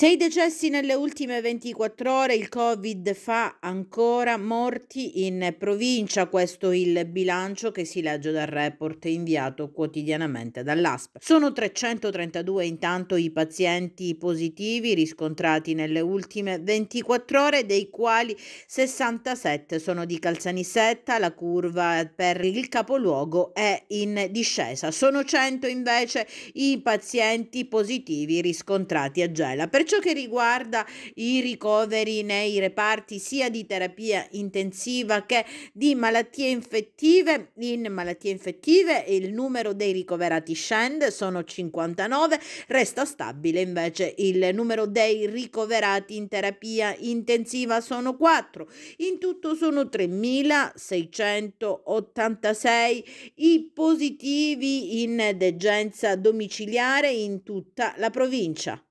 Sei decessi nelle ultime 24 ore, il Covid fa ancora morti in provincia, questo il bilancio che si legge dal report inviato quotidianamente dall'ASP. Sono 332 intanto i pazienti positivi riscontrati nelle ultime 24 ore, dei quali 67 sono di Calzanissetta, la curva per il capoluogo è in discesa. Sono 100 invece i pazienti positivi riscontrati a Gela. Per ciò che riguarda i ricoveri nei reparti sia di terapia intensiva che di malattie infettive, in malattie infettive il numero dei ricoverati scende, sono 59, resta stabile invece il numero dei ricoverati in terapia intensiva sono 4. In tutto sono 3.686 i positivi in degenza domiciliare in tutta la provincia.